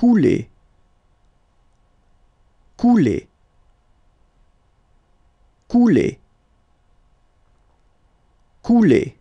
couler couler couler couler